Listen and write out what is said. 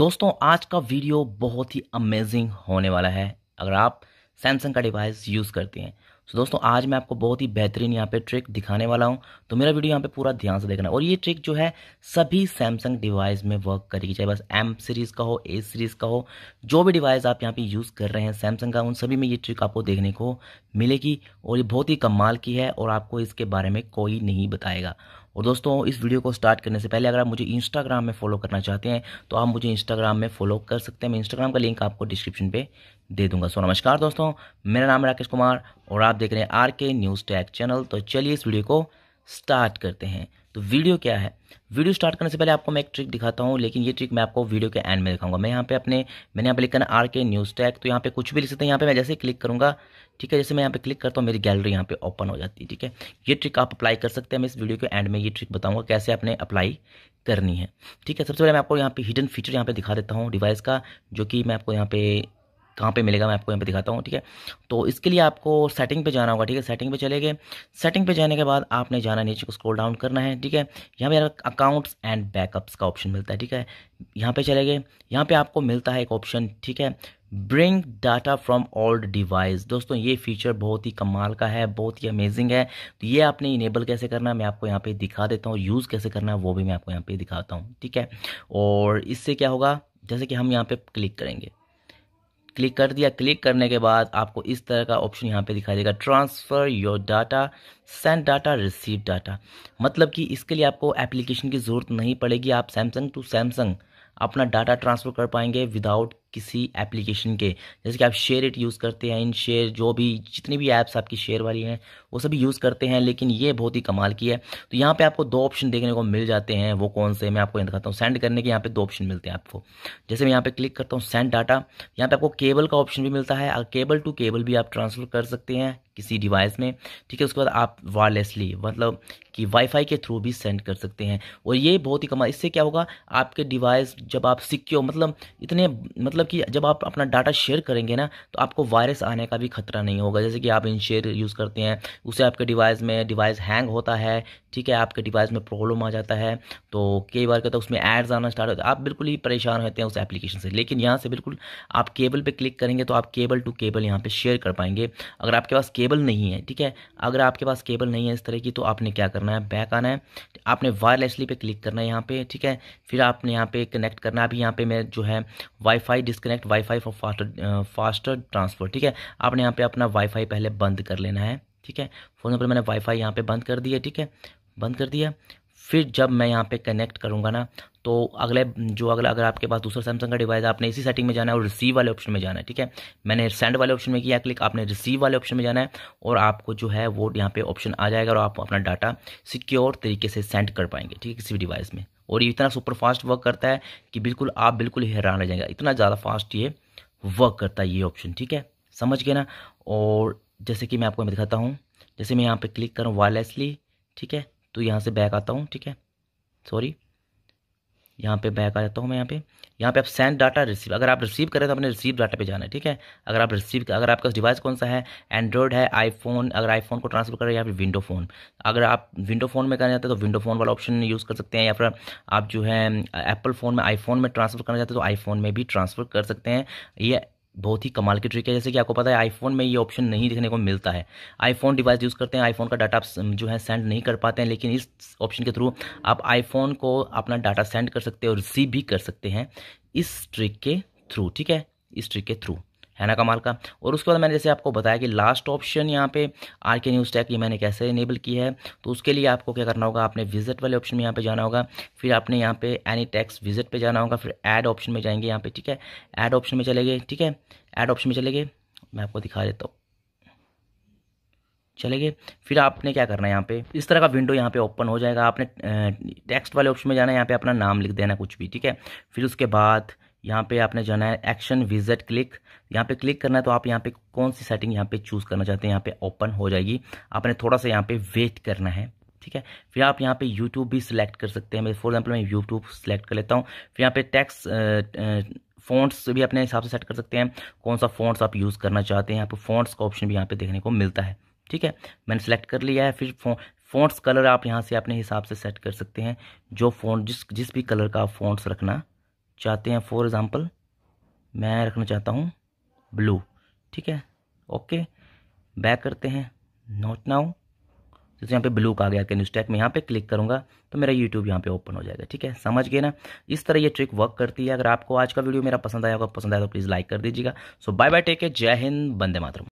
दोस्तों आज का वीडियो बहुत ही अमेजिंग होने वाला है अगर आप सैमसंग का डिवाइस यूज़ करते हैं तो दोस्तों आज मैं आपको बहुत ही बेहतरीन यहाँ पे ट्रिक दिखाने वाला हूँ तो मेरा वीडियो यहाँ पे पूरा ध्यान से देखना और ये ट्रिक जो है सभी सैमसंग डिवाइस में वर्क करेगी चाहे बस एम सीरीज़ का हो ए सीरीज़ का हो जो भी डिवाइस आप यहाँ पे यूज़ कर रहे हैं सैमसंग का उन सभी में ये ट्रिक आपको देखने को मिलेगी और ये बहुत ही कमाल की है और आपको इसके बारे में कोई नहीं बताएगा और दोस्तों इस वीडियो को स्टार्ट करने से पहले अगर आप मुझे इंस्टाग्राम में फॉलो करना चाहते हैं तो आप मुझे इंस्टाग्राम में फॉलो कर सकते हैं मैं इंस्टाग्राम का लिंक आपको डिस्क्रिप्शन पे दे दूंगा सो नमस्कार दोस्तों मेरा नाम है राकेश कुमार और आप देख रहे हैं आर के न्यूज़ टैग चैनल तो चलिए इस वीडियो को स्टार्ट करते हैं तो वीडियो क्या है वीडियो स्टार्ट करने से पहले आपको मैं एक ट्रिक दिखाता हूँ लेकिन ये ट्रिक मैं आपको वीडियो के एंड में दिखाऊंगा मैं यहाँ पे अपने मैंने यहाँ पे लिखा ना आर के न्यूज़ टैग तो यहाँ पे कुछ भी लिख सकते हैं यहाँ पे मैं जैसे क्लिक करूँगा ठीक है जैसे मैं यहाँ पे क्लिक करता हूँ मेरी गैलरी यहाँ पे ओपन हो जाती है ठीक है ये ट्रिक आप अप्लाई कर सकते हैं मैं इस वीडियो के एंड में ये ट्रिक बताऊँगा कैसे आपने अप्लाई करनी है ठीक है सबसे पहले मैं आपको यहाँ पे हिडन फीचर यहाँ पे दिखा देता हूँ डिवाइस का जो कि मैं आपको यहाँ पे कहाँ पे मिलेगा मैं आपको यहाँ पे दिखाता हूँ ठीक है तो इसके लिए आपको सेटिंग पे जाना होगा ठीक है सेटिंग पे चले गए सेटिंग पे जाने के बाद आपने जाना नीचे को स्क्रॉल डाउन करना है ठीक है यहाँ पे अकाउंट्स एंड बैकअप्स का ऑप्शन मिलता है ठीक है यहाँ पे चले गए यहाँ पे आपको मिलता है एक ऑप्शन ठीक है bring data from old device दोस्तों ये फीचर बहुत ही कमाल का है बहुत ही अमेजिंग है तो ये आपने इनेबल कैसे करना है मैं आपको यहाँ पे दिखा देता हूँ यूज़ कैसे करना है वो भी मैं आपको यहाँ पे दिखाता हूँ ठीक है और इससे क्या होगा जैसे कि हम यहाँ पे क्लिक करेंगे क्लिक कर दिया क्लिक करने के बाद आपको इस तरह का ऑप्शन यहाँ पे दिखाई देगा transfer your data send data receive data मतलब कि इसके लिए आपको एप्लीकेशन की ज़रूरत नहीं पड़ेगी आप सैमसंग टू सैमसंग अपना डाटा ट्रांसफ़र कर पाएंगे विदाउट किसी एप्लीकेशन के जैसे कि आप शेयर इट यूज़ करते हैं इन शेयर जो भी जितनी भी ऐप्स आपकी शेयर वाली हैं वो सभी यूज़ करते हैं लेकिन ये बहुत ही कमाल की है तो यहाँ पे आपको दो ऑप्शन देखने को मिल जाते हैं वो कौन से मैं आपको दिखाता हूँ सेंड करने के यहाँ पे दो ऑप्शन मिलते हैं आपको जैसे मैं यहाँ पे क्लिक करता हूँ सेंड डाटा यहाँ पे आपको केबल का ऑप्शन भी मिलता है केबल टू केबल भी आप ट्रांसफर कर सकते हैं किसी डिवाइस में ठीक है उसके बाद आप वायरलेसली मतलब कि वाईफाई के थ्रू भी सेंड कर सकते हैं और ये बहुत ही कमाल इससे क्या होगा आपके डिवाइस जब आप सिक्योर मतलब इतने मतलब मतलब कि जब आप अपना डाटा शेयर करेंगे ना तो आपको वायरस आने का भी खतरा नहीं होगा जैसे कि आप इन शेयर यूज़ करते हैं उसे आपके डिवाइस में डिवाइस हैंग होता है ठीक है आपके डिवाइस में प्रॉब्लम आ जाता है तो कई बार कहते हैं उसमें एड्स आना स्टार्ट होता तो है आप बिल्कुल ही परेशान होते हैं उस एप्लीकेशन से लेकिन यहाँ से बिल्कुल आप केबल पर क्लिक करेंगे तो आप केबल टू केबल यहाँ पे शेयर कर पाएंगे अगर आपके पास केबल नहीं है ठीक है अगर आपके पास केबल नहीं है इस तरह की तो आपने क्या करना है बैक आना है आपने वायरलेसली पे क्लिक करना है यहाँ पे ठीक है फिर आपने यहाँ पे कनेक्ट करना है अभी यहाँ पे मैं जो है WiFi disconnect WiFi for faster faster transfer ठीक है आपने यहाँ पे अपना वाईफाई पहले बंद कर लेना है ठीक है फोन एग्जाम्पल मैंने वाईफाई यहाँ पे बंद कर दिया ठीक है बंद कर दिया फिर जब मैं यहाँ पे कनेक्ट करूँगा ना तो अगले जो अगला अगर आपके पास दूसरा सैमसंग का डिवाइस है आपने इसी सेटिंग में जाना है और रिसीव वाले ऑप्शन में जाना है ठीक है मैंने सेंड वाले ऑप्शन में किया क्लिक आपने रिसीव वाले ऑप्शन में जाना है और आपको जो है वो यहाँ पे ऑप्शन आ जाएगा और आप अपना डाटा सिक्योर तरीके से सेंड कर पाएंगे ठीक है किसी भी डिवाइस में और ये इतना सुपर फास्ट वर्क करता है कि बिल्कुल आप बिल्कुल हैरान रह जाएंगे इतना ज़्यादा फास्ट ये वर्क करता है ये ऑप्शन ठीक है समझ गए ना और जैसे कि मैं आपको मैं दिखाता हूँ जैसे मैं यहाँ पे क्लिक करूँ वायरलेसली ठीक है तो यहाँ से बैक आता हूँ ठीक है सॉरी यहाँ पे बैक आ जाता हूँ मैं यहाँ पे यहाँ पे आप सेंड डाटा रिसीव अगर आप रिसीव करें तो अपने रिसीव डाटा पे जाना है ठीक है अगर आप रिसीव अगर आपका डिवाइस कौन सा है एंड्रॉयड है आईफोन अगर आईफोन को ट्रांसफर करें या फिर विंडो फ़ोन अगर आप विंडो फ़ोन में करना चाहते हैं तो विंडो फ़ोन वाला ऑप्शन यूज़ कर सकते हैं या फिर आप जो है एप्पल फ़ोन में आईफोन में ट्रांसफर करना चाहते हैं तो आईफोन में भी ट्रांसफर कर सकते हैं ये बहुत ही कमाल की ट्रिक है जैसे कि आपको पता है आईफोन में ये ऑप्शन नहीं देखने को मिलता है आईफोन डिवाइस यूज़ करते हैं आईफोन का डाटा जो है सेंड नहीं कर पाते हैं लेकिन इस ऑप्शन के थ्रू आप आईफोन को अपना डाटा सेंड कर सकते हैं और रिसीव भी कर सकते हैं इस ट्रिक के थ्रू ठीक है इस ट्रिक के थ्रू है ना कमाल का और उसके बाद मैंने जैसे आपको बताया कि लास्ट ऑप्शन यहाँ पे आर के न्यूज़ टैग ये मैंने कैसे इनेबल की है तो उसके लिए आपको क्या करना होगा आपने विजिट वाले ऑप्शन में यहाँ पे जाना होगा फिर आपने यहाँ पे एनी टैक्स विजिट पे जाना होगा फिर ऐड ऑप्शन में जाएंगे यहाँ पे ठीक है ऐड ऑप्शन में चले गए ठीक है ऐड ऑप्शन में चले गए मैं आपको दिखा देता हूँ चले गए फिर आपने क्या करना है यहाँ पे इस तरह का विंडो यहाँ पे ओपन हो जाएगा आपने टेक्स्ट वाले ऑप्शन में जाना है यहाँ पे अपना नाम लिख देना कुछ भी ठीक है फिर उसके बाद यहाँ पे आपने जाना है एक्शन विजिट क्लिक यहाँ पे क्लिक करना है तो आप यहाँ पे कौन सी सेटिंग यहाँ पे चूज़ करना चाहते हैं यहाँ पे ओपन हो जाएगी आपने थोड़ा सा यहाँ पे वेट करना है ठीक है फिर आप यहाँ पे यूट्यूब भी सिलेक्ट कर सकते हैं फॉर एग्जाम्पल मैं यूट्यूब सिलेक्ट कर लेता हूँ फिर यहाँ पे टैक्स फ़ॉन्ट्स भी अपने हिसाब से सेट कर सकते हैं कौन सा फ़ॉन्ट्स आप यूज़ करना चाहते हैं आपको फ़ॉन्ट्स का ऑप्शन भी यहाँ पे देखने को मिलता है ठीक है मैंने सेलेक्ट कर लिया है फिर फ़ॉन्ट्स कलर आप यहाँ से अपने हिसाब से सेट कर सकते हैं जो फ़ॉन्ट जिस जिस भी कलर का आप फ़ॉन्ट्स रखना चाहते हैं फॉर एग्ज़ाम्पल मैं रखना चाहता हूँ ब्लू ठीक है ओके बैक करते हैं नोट नाउ जैसे यहाँ पे ब्लू का आ गया कैन स्टैक में यहाँ पे क्लिक करूँगा तो मेरा यूट्यूब यहाँ पे ओपन हो जाएगा ठीक है समझ गए ना इस तरह ये ट्रिक वर्क करती है अगर आपको आज का वीडियो मेरा पसंद आया होगा पसंद आया तो प्लीज़ लाइक कर दीजिएगा सो बाय बाय टेक है जय हिंद बंदे मातरम